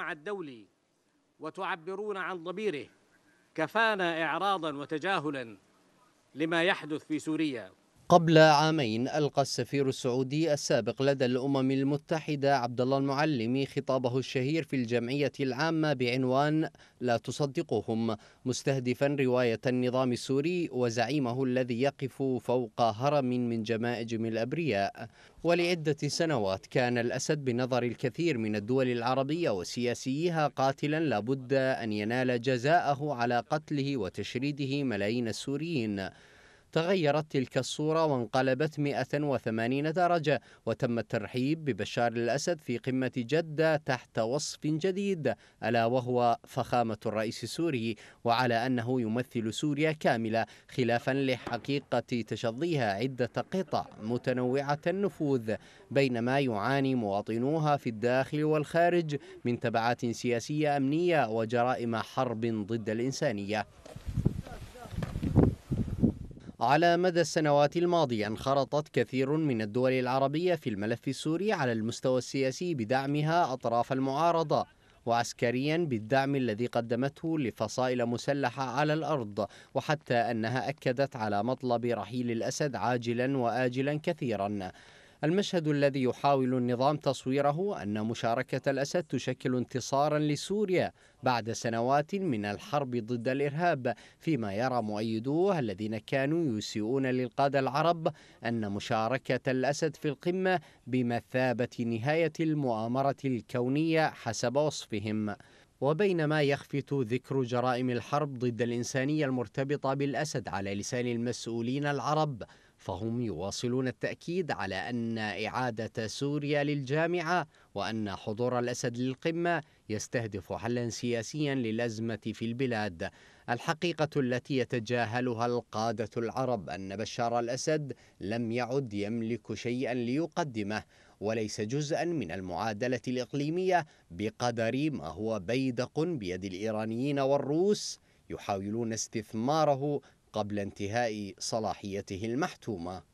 مع الدولي وتعبرون عن ضميره كفانا إعراضا وتجاهلا لما يحدث في سوريا قبل عامين ألقى السفير السعودي السابق لدى الأمم المتحدة عبد الله المعلمي خطابه الشهير في الجمعية العامة بعنوان لا تصدقهم مستهدفا رواية النظام السوري وزعيمه الذي يقف فوق هرم من جمائجم الأبرياء ولعدة سنوات كان الأسد بنظر الكثير من الدول العربية وسياسيها قاتلا لابد أن ينال جزاءه على قتله وتشريده ملايين السوريين تغيرت تلك الصورة وانقلبت 180 درجة وتم الترحيب ببشار الأسد في قمة جدة تحت وصف جديد ألا وهو فخامة الرئيس السوري وعلى أنه يمثل سوريا كاملة خلافا لحقيقة تشظيها عدة قطع متنوعة النفوذ بينما يعاني مواطنوها في الداخل والخارج من تبعات سياسية أمنية وجرائم حرب ضد الإنسانية على مدى السنوات الماضية انخرطت كثير من الدول العربية في الملف السوري على المستوى السياسي بدعمها أطراف المعارضة وعسكريا بالدعم الذي قدمته لفصائل مسلحة على الأرض وحتى أنها أكدت على مطلب رحيل الأسد عاجلا وآجلا كثيرا المشهد الذي يحاول النظام تصويره أن مشاركة الأسد تشكل انتصارا لسوريا بعد سنوات من الحرب ضد الإرهاب فيما يرى مؤيدوه الذين كانوا يسيئون للقادة العرب أن مشاركة الأسد في القمة بمثابة نهاية المؤامرة الكونية حسب وصفهم وبينما يخفت ذكر جرائم الحرب ضد الإنسانية المرتبطة بالأسد على لسان المسؤولين العرب فهم يواصلون التأكيد على أن إعادة سوريا للجامعة وأن حضور الأسد للقمة يستهدف حلا سياسيا للأزمة في البلاد الحقيقة التي يتجاهلها القادة العرب أن بشار الأسد لم يعد يملك شيئا ليقدمه وليس جزءا من المعادلة الإقليمية بقدر ما هو بيدق بيد الإيرانيين والروس يحاولون استثماره قبل انتهاء صلاحيته المحتومه